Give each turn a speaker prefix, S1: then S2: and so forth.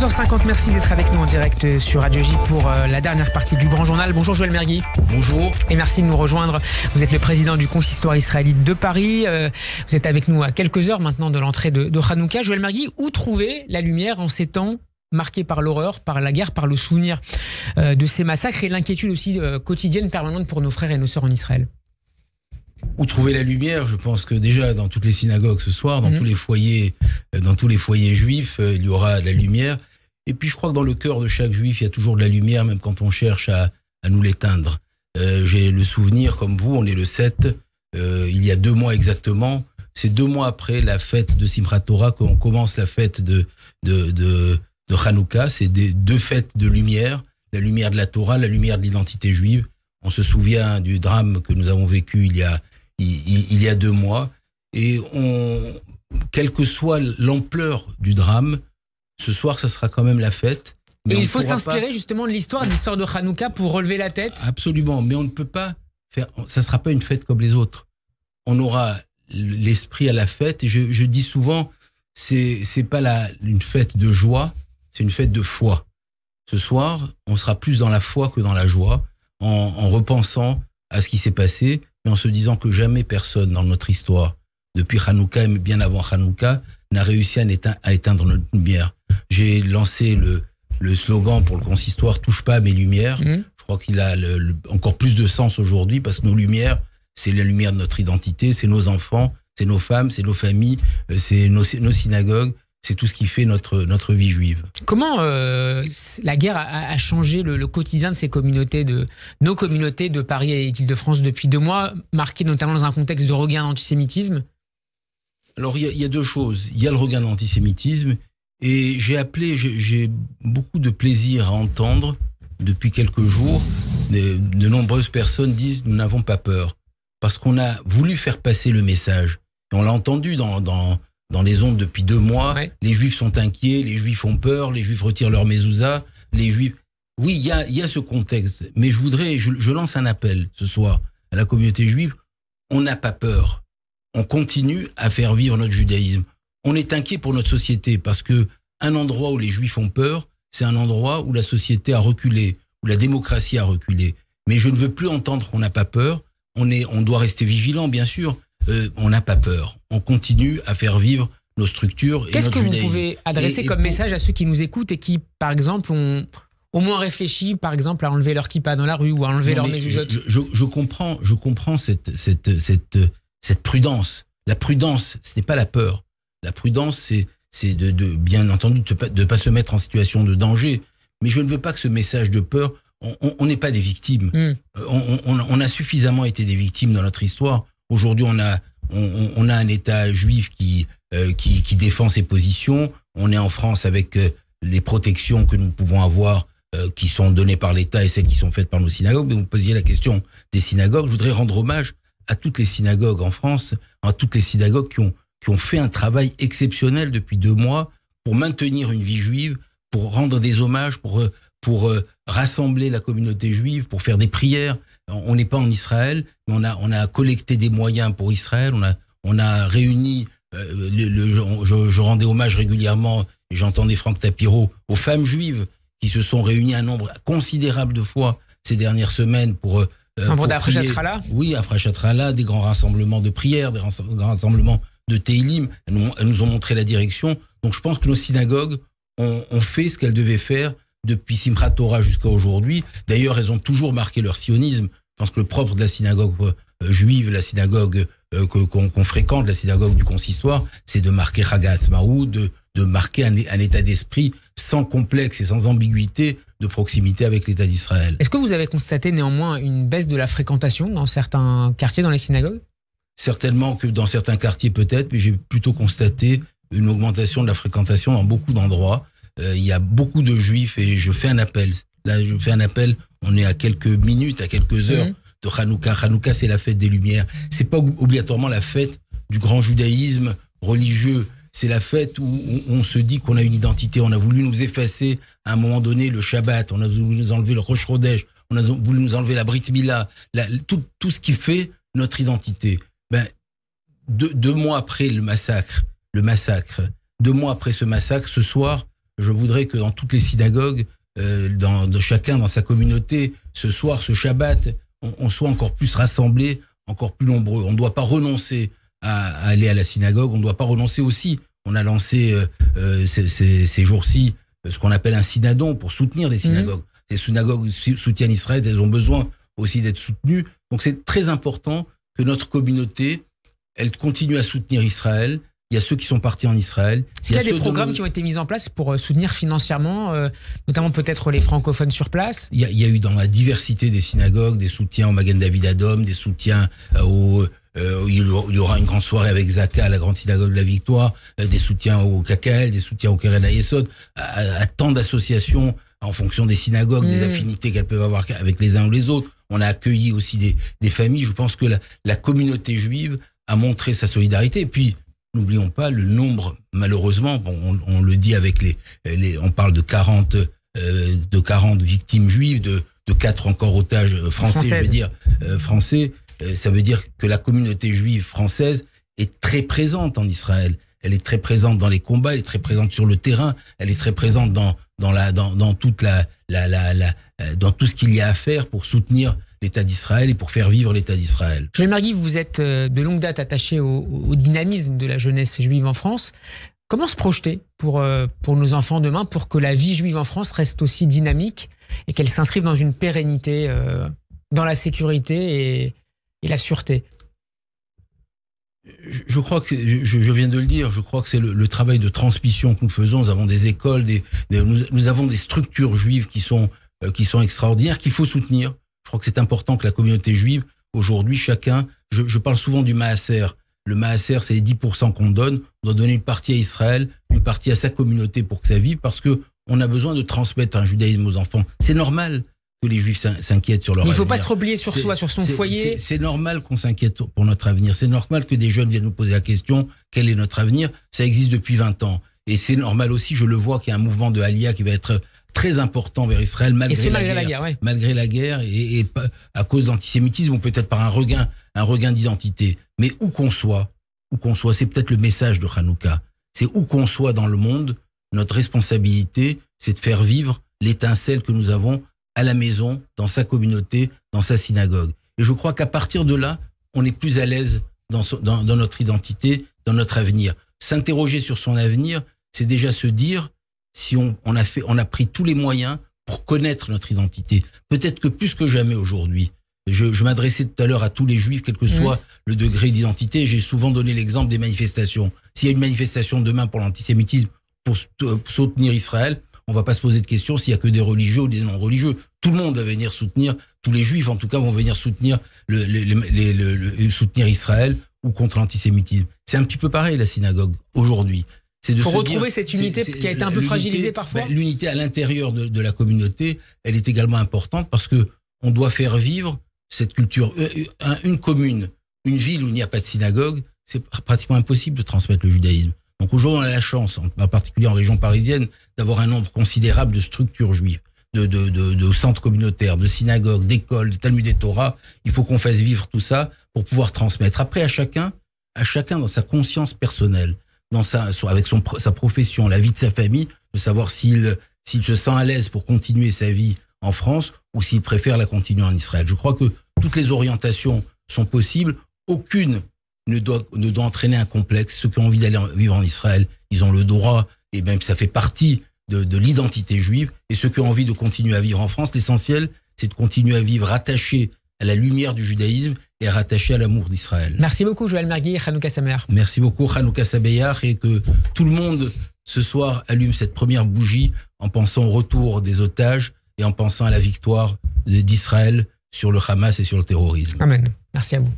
S1: 11 h 50 merci d'être avec nous en direct sur Radio J pour euh, la dernière partie du Grand Journal. Bonjour Joël Mergui. Bonjour. Et merci de nous rejoindre. Vous êtes le président du consistoire israélite de Paris. Euh, vous êtes avec nous à quelques heures maintenant de l'entrée de, de Joël Mergui, où trouver la lumière en ces temps marqués par l'horreur, par la guerre, par le souvenir euh, de ces massacres et l'inquiétude aussi quotidienne, permanente pour nos frères et nos sœurs en Israël
S2: où trouver la lumière, je pense que déjà dans toutes les synagogues ce soir, dans mhm. tous les foyers, dans tous les foyers juifs, il y aura de la lumière. Et puis je crois que dans le cœur de chaque juif, il y a toujours de la lumière, même quand on cherche à, à nous l'éteindre. Euh, j'ai le souvenir, comme vous, on est le 7, euh, il y a deux mois exactement. C'est deux mois après la fête de Simchat Torah qu'on commence la fête de, de, de, de Hanouka. C'est deux fêtes de lumière, la lumière de la Torah, la lumière de l'identité juive. On se souvient du drame que nous avons vécu il y a, il y a deux mois. Et on, quelle que soit l'ampleur du drame, ce soir, ça sera quand même la fête. Mais Et il faut s'inspirer
S1: justement de l'histoire, de l'histoire de Hanouka pour relever la tête. Absolument, mais on ne peut pas
S2: faire. Ça sera pas une fête comme les autres. On aura l'esprit à la fête. je, dis souvent, c'est c'est pas une fête de joie, c'est une fête de foi. Ce soir, on sera plus dans la foi que dans la joie, en, repensant à ce qui s'est passé, et en se disant que jamais personne dans notre histoire, depuis Hanouka et bien avant Hanouka, n'a réussi à éteindre notre lumière. J'ai lancé le, le slogan pour le consistoire Touche pas à mes lumières. Mmh. Je crois qu'il a encore plus de sens aujourd'hui parce que nos lumières, c'est la lumière de notre identité, c'est nos enfants, c'est nos femmes, c'est nos familles, euh, c'est nos, nos synagogues c'est tout ce qui fait notre, notre vie juive.
S1: Comment euh, la guerre a, changé le, quotidien de ces communautés, de nos communautés de Paris et d'Île-de-France depuis deux mois, marquées notamment dans un contexte de regain d'antisémitisme
S2: Alors il y, a deux choses. Il y a le regain d'antisémitisme et j'ai appelé, j'ai beaucoup de plaisir à entendre depuis quelques jours, de, nombreuses personnes disent nous n'avons pas peur parce qu'on a voulu faire passer le message. on l'a entendu dans, dans, les ondes depuis deux mois. Les juifs sont inquiets, les juifs ont peur, les juifs retirent leur mezouza, les juifs. Oui, il y a, y ce contexte, mais je voudrais, je lance un appel ce soir à la communauté juive. On n'a pas peur. On continue à faire vivre notre judaïsme on est inquiet pour notre société parce que un endroit où les juifs ont peur, c'est un endroit où la société a reculé, où la démocratie a reculé. Mais je ne veux plus entendre qu'on n'a pas peur. On, est, on doit rester vigilant, bien sûr. Euh, on n'a pas peur. On continue à faire vivre nos structures. Qu'est-ce que vous pouvez adresser comme message
S1: à ceux qui nous écoutent et qui, par exemple, ont au moins réfléchi, par exemple, à enlever leur kippa dans la rue ou à enlever leur je,
S2: je, comprends, je comprends cette, cette, cette, cette prudence. La prudence, ce n'est pas la peur. La prudence, c'est de, bien entendu de ne pas se mettre en situation de danger. Mais je ne veux pas que ce message de peur, on n'est pas des victimes. Hmm. Euh, on, a suffisamment été des victimes dans notre histoire. Aujourd'hui, on a, un État juif euh, qui, défend ses positions. On est en France avec euh, les protections que nous pouvons avoir qui sont données par l'État et celles qui sont faites par nos synagogues. Mais vous posiez la question des synagogues. Je voudrais rendre hommage à toutes les synagogues en France, à toutes les synagogues qui ont qui ont fait un travail exceptionnel depuis deux mois pour maintenir une vie juive, pour rendre des hommages, pour, euh, pour euh, rassembler la communauté juive, pour faire des prières. On n'est pas en Israël, mais on a, on a collecté des moyens pour Israël, on a, on a réuni, euh, le, je, rendais hommage régulièrement, j'entendais Franck Tapiro, aux femmes juives qui se sont réunies un nombre considérable de fois ces dernières semaines pour... Euh, pour prier. Oui, à Frachatrala, des grands rassemblements de prières, des rassemblements de Teilim. Elles nous, ont montré la direction. Donc je pense que nos synagogues ont, fait ce qu'elles devaient faire depuis Simchat Torah jusqu'à aujourd'hui. D'ailleurs, elles ont toujours marqué leur sionisme. Je pense que le propre de la synagogue euh, juive, la synagogue euh, qu'on fréquente, la synagogue du consistoire, c'est de marquer Chagat Marou, de, marquer un état d'esprit sans complexe et sans ambiguïté de proximité avec l'État d'Israël.
S1: Est-ce que vous avez constaté néanmoins une baisse de la fréquentation dans certains quartiers, dans les synagogues
S2: Certainement que dans certains quartiers peut-être, mais j'ai plutôt constaté une augmentation de la fréquentation dans beaucoup d'endroits. Euh, il y a beaucoup de juifs et je fais un appel. Là, je fais un appel. On est à quelques minutes, à quelques heures mhm. de Hanouka. Hanouka, c'est la fête des Lumières. C'est pas obligatoirement la fête du grand judaïsme religieux. C'est la fête où on se dit qu'on a une identité. On a voulu nous effacer à un moment donné le Shabbat. On a voulu nous enlever le Rosh On a voulu nous enlever la Brit Mila. tout, tout ce qui fait notre identité ben, deux, mois après le massacre, le massacre, deux mois après ce massacre, ce soir, je voudrais que dans toutes les synagogues, euh, dans, chacun dans sa communauté, ce soir, ce Shabbat, on, soit encore plus rassemblés, encore plus nombreux. On ne doit pas renoncer à, aller à la synagogue, on ne doit pas renoncer aussi. On a lancé euh, euh, ces, jours-ci ce qu'on appelle un synadon pour soutenir les mhm. synagogues. Les synagogues soutiennent Israël, elles ont besoin aussi d'être soutenues. Donc c'est très important notre communauté, elle continue à soutenir Israël. Il y a ceux qui sont partis en Israël. Est-ce qu'il y a, des programmes qui
S1: ont été mis en place pour euh, soutenir financièrement, euh, notamment peut-être les francophones sur place
S2: il y, a, eu dans la diversité des synagogues des soutiens au Magen David Adom, des soutiens euh, au... il y aura une grande soirée avec Zaka à la grande synagogue de la Victoire, des soutiens au KKL, des soutiens au Keren Ayesod, à, tant d'associations en fonction des synagogues, des mm. affinités qu'elles peuvent avoir avec les uns ou les autres on a accueilli aussi des, familles. Je pense que la, communauté juive a montré sa solidarité. Et puis, n'oublions pas le nombre, malheureusement, on, le dit avec les, on parle de 40, euh, de 40 victimes juives, de, de 4 encore otages euh, français, je veux dire, euh, français. ça veut dire que la communauté juive française est très présente en Israël. Elle est très présente dans les combats, elle est très présente sur le terrain, elle est très présente dans, dans, la, dans, dans toute la, la, la euh, dans tout ce qu'il y a à faire pour soutenir l'État d'Israël et pour faire vivre l'État d'Israël.
S1: Joël Margui, vous êtes euh, de longue date attaché au, dynamisme de la jeunesse juive en France. Comment se projeter pour, euh, pour nos enfants demain pour que la vie juive en France reste aussi dynamique et qu'elle s'inscrive dans une pérennité, dans la sécurité et, la sûreté je crois
S2: que je, viens de le dire, je crois que c'est le, travail de transmission que nous faisons. Nous avons des écoles, des, nous, avons des structures juives qui sont euh, qui sont extraordinaires, qu'il faut soutenir. Je crois que c'est important que la communauté juive, aujourd'hui, chacun, je, parle souvent du Maaser. Le Maaser, c'est les 10% qu'on donne. On doit donner une partie à Israël, une partie à sa communauté pour que ça vive, parce que on a besoin de transmettre un judaïsme aux enfants. C'est normal que les juifs s'inquiètent sur leur avenir. Il ne faut pas
S1: se replier sur soi, sur son foyer. C'est
S2: normal qu'on s'inquiète pour notre avenir. C'est normal que des jeunes viennent nous poser la question quel est notre avenir Ça existe depuis 20 ans. Et c'est normal aussi, je le vois, qu'il y a un mouvement de Alia qui va être très important vers Israël malgré, la, malgré guerre, la, guerre, malgré la guerre et, à cause d'antisémitisme ou peut-être par un regain, un regain d'identité. Mais où qu'on soit, où qu'on soit, c'est peut-être le message de Hanouka. C'est où qu'on soit dans le monde, notre responsabilité, c'est de faire vivre l'étincelle que nous avons à la maison, dans sa communauté, dans sa synagogue. Et je crois qu'à partir de là, on est plus à l'aise dans, dans notre identité, dans notre avenir. S'interroger sur son avenir, c'est déjà se dire si on, a fait, on a pris tous les moyens pour connaître notre identité. Peut-être que plus que jamais aujourd'hui. Je, m'adressais tout à l'heure à tous les juifs, quel que mm. soit le degré d'identité. J'ai souvent donné l'exemple des manifestations. S'il y a une manifestation demain pour l'antisémitisme, pour euh, soutenir Israël, on ne va pas se poser de questions s'il y a que des religieux ou des non-religieux. Tout le monde va venir soutenir, tous les juifs en tout cas vont venir soutenir, soutenir Israël ou contre l'antisémitisme. C'est un petit peu pareil la synagogue aujourd'hui. C'est de faut retrouver cette unité qui a été un peu fragilisée ben, parfois. L'unité à l'intérieur de, la communauté, elle est également importante parce que on doit faire vivre cette culture. Euh, euh, une commune, une ville où il n'y a pas de synagogue, c'est pratiquement impossible de transmettre le judaïsme. Donc aujourd'hui, on a la chance, en particulier en région parisienne, d'avoir un nombre considérable de structures juives, de, centres communautaires, de synagogues, d'écoles, de Talmud et Torah. Il faut qu'on fasse vivre tout ça pour pouvoir transmettre. Après, à chacun, à chacun dans sa conscience personnelle dans sa, avec sa profession, la vie de sa famille, de savoir s'il se sent à l'aise pour continuer sa vie en France ou s'il préfère la continuer en Israël. Je crois que toutes les orientations sont possibles. Aucune ne doit, ne doit entraîner un complexe. Ceux qui ont envie d'aller vivre en Israël, ils ont le droit, et même ça fait partie de, de l'identité juive. Et ceux qui ont envie de continuer à vivre en France, l'essentiel, c'est de continuer à vivre attaché à la lumière du judaïsme et rattaché à l'amour d'Israël.
S1: Merci beaucoup Joël Mergui et Hanouka Samer.
S2: Merci beaucoup Chanouka Sabeyar et que tout le monde ce soir allume cette première bougie en pensant au retour des otages et en pensant à la victoire d'Israël sur le Hamas et sur le terrorisme.
S1: Amen. Merci à vous.